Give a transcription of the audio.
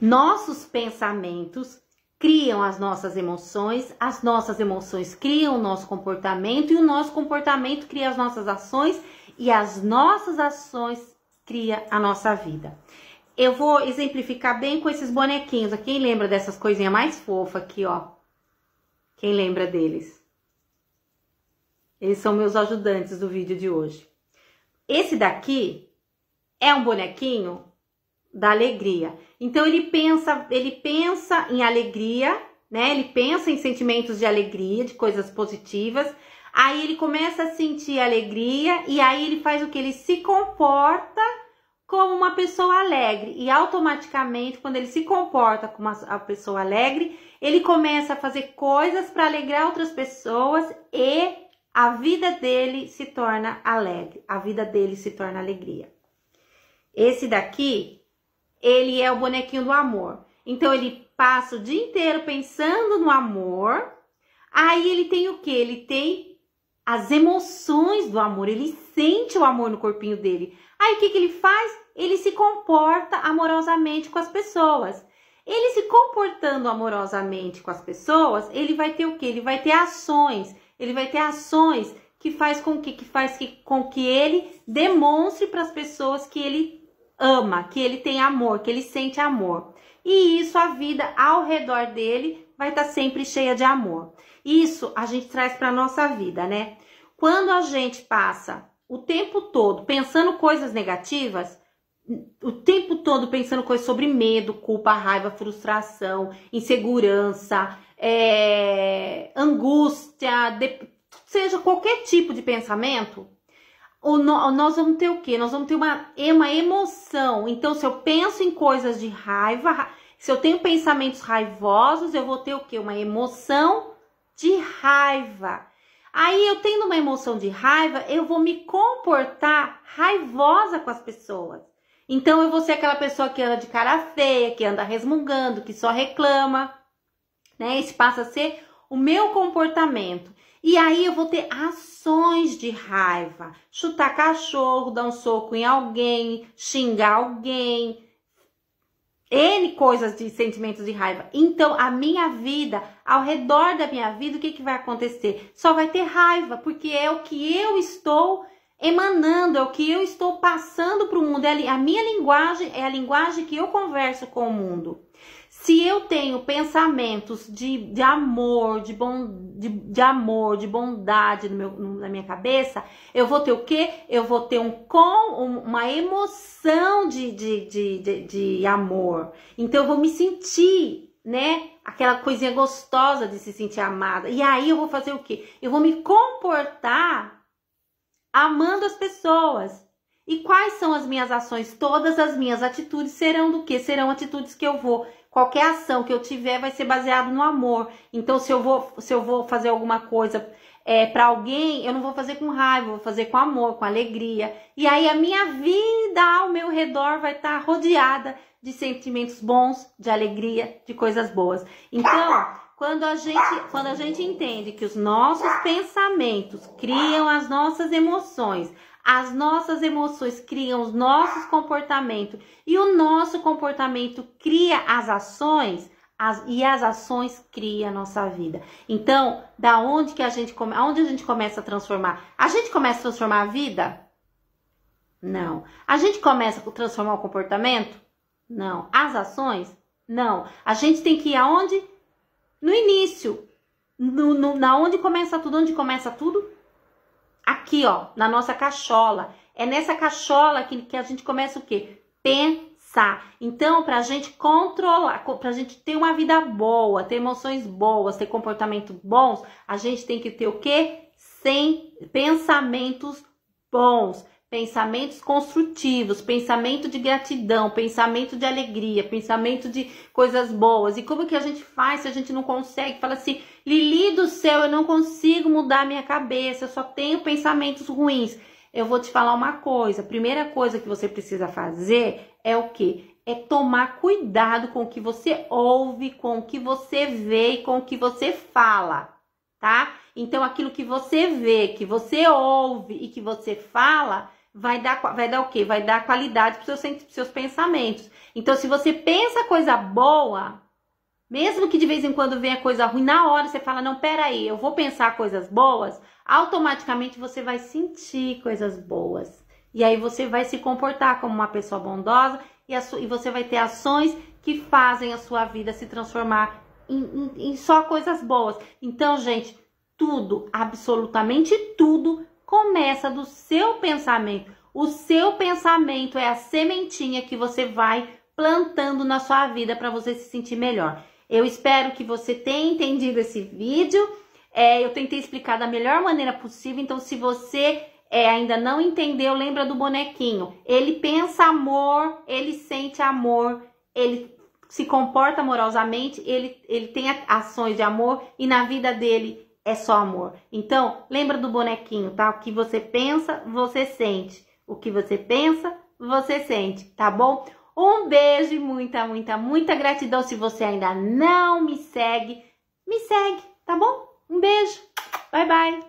Nossos pensamentos criam as nossas emoções, as nossas emoções criam o nosso comportamento e o nosso comportamento cria as nossas ações e as nossas ações cria a nossa vida. Eu vou exemplificar bem com esses bonequinhos. Quem lembra dessas coisinhas mais fofas aqui, ó? Quem lembra deles? Eles são meus ajudantes do vídeo de hoje. Esse daqui é um bonequinho da alegria. Então ele pensa, ele pensa em alegria, né? Ele pensa em sentimentos de alegria, de coisas positivas. Aí ele começa a sentir alegria e aí ele faz o que ele se comporta como uma pessoa alegre e automaticamente quando ele se comporta como uma pessoa alegre, ele começa a fazer coisas para alegrar outras pessoas e a vida dele se torna alegre, a vida dele se torna alegria. Esse daqui ele é o bonequinho do amor. Então ele passa o dia inteiro pensando no amor. Aí ele tem o que? Ele tem as emoções do amor. Ele sente o amor no corpinho dele. Aí o que, que ele faz? Ele se comporta amorosamente com as pessoas. Ele se comportando amorosamente com as pessoas, ele vai ter o que? Ele vai ter ações. Ele vai ter ações que faz com que, que faz que, com que ele demonstre para as pessoas que ele ama, que ele tem amor, que ele sente amor. E isso a vida ao redor dele vai estar tá sempre cheia de amor. Isso a gente traz para nossa vida, né? Quando a gente passa o tempo todo pensando coisas negativas, o tempo todo pensando coisas sobre medo, culpa, raiva, frustração, insegurança, é, angústia, de, seja qualquer tipo de pensamento, o no, nós vamos ter o quê? Nós vamos ter uma, é uma emoção. Então, se eu penso em coisas de raiva, se eu tenho pensamentos raivosos, eu vou ter o quê? Uma emoção de raiva. Aí eu tendo uma emoção de raiva, eu vou me comportar raivosa com as pessoas. Então eu vou ser aquela pessoa que anda de cara feia, que anda resmungando, que só reclama, né? Esse passa a ser o meu comportamento. E aí eu vou ter ações de raiva, chutar cachorro, dar um soco em alguém, xingar alguém, N coisas de sentimentos de raiva. Então, a minha vida, ao redor da minha vida, o que, que vai acontecer? Só vai ter raiva, porque é o que eu estou emanando, é o que eu estou passando para o mundo. É a minha linguagem é a linguagem que eu converso com o mundo. Se eu tenho pensamentos de, de amor, de, bon, de, de amor, de bondade no meu, na minha cabeça, eu vou ter o quê? Eu vou ter um com uma emoção de, de, de, de, de amor. Então eu vou me sentir, né? Aquela coisinha gostosa de se sentir amada. E aí eu vou fazer o quê? Eu vou me comportar amando as pessoas. E quais são as minhas ações? Todas as minhas atitudes serão do que? Serão atitudes que eu vou qualquer ação que eu tiver vai ser baseado no amor. Então, se eu vou, se eu vou fazer alguma coisa é, para alguém, eu não vou fazer com raiva, vou fazer com amor, com alegria. E aí a minha vida ao meu redor vai estar tá rodeada de sentimentos bons, de alegria, de coisas boas. Então, quando a gente, quando a gente entende que os nossos pensamentos criam as nossas emoções, as nossas emoções criam os nossos comportamentos e o nosso comportamento cria as ações as, e as ações criam a nossa vida. Então, da onde que a gente aonde a gente começa a transformar? A gente começa a transformar a vida? Não. A gente começa a transformar o comportamento? Não. As ações? Não. A gente tem que ir aonde? No início. No, no, na onde começa tudo? Onde começa tudo? aqui, ó, na nossa cachola. É nessa cachola que, que a gente começa o quê? Pensar. Então, para a gente controlar, para a gente ter uma vida boa, ter emoções boas, ter comportamentos bons, a gente tem que ter o quê? Sem pensamentos bons pensamentos construtivos, pensamento de gratidão, pensamento de alegria, pensamento de coisas boas. E como que a gente faz se a gente não consegue? Fala assim, Lili do céu, eu não consigo mudar minha cabeça, eu só tenho pensamentos ruins. Eu vou te falar uma coisa, a primeira coisa que você precisa fazer é o quê? É tomar cuidado com o que você ouve, com o que você vê e com o que você fala, tá? Então aquilo que você vê, que você ouve e que você fala, vai dar, vai dar o quê? Vai dar qualidade para os seus, seus pensamentos. Então, se você pensa coisa boa, mesmo que de vez em quando venha coisa ruim, na hora você fala, não, peraí, eu vou pensar coisas boas, automaticamente você vai sentir coisas boas. E aí você vai se comportar como uma pessoa bondosa e, a, e você vai ter ações que fazem a sua vida se transformar em, em, em só coisas boas. Então, gente, tudo, absolutamente tudo começa do seu pensamento. O seu pensamento é a sementinha que você vai plantando na sua vida para você se sentir melhor. Eu espero que você tenha entendido esse vídeo. É, eu tentei explicar da melhor maneira possível. Então, se você é, ainda não entendeu, lembra do bonequinho. Ele pensa amor, ele sente amor, ele se comporta amorosamente, ele, ele tem ações de amor e na vida dele é só amor. Então, lembra do bonequinho, tá? O que você pensa, você sente. O que você pensa, você sente, tá bom? Um beijo e muita, muita, muita gratidão. Se você ainda não me segue, me segue, tá bom? Um beijo. Bye, bye.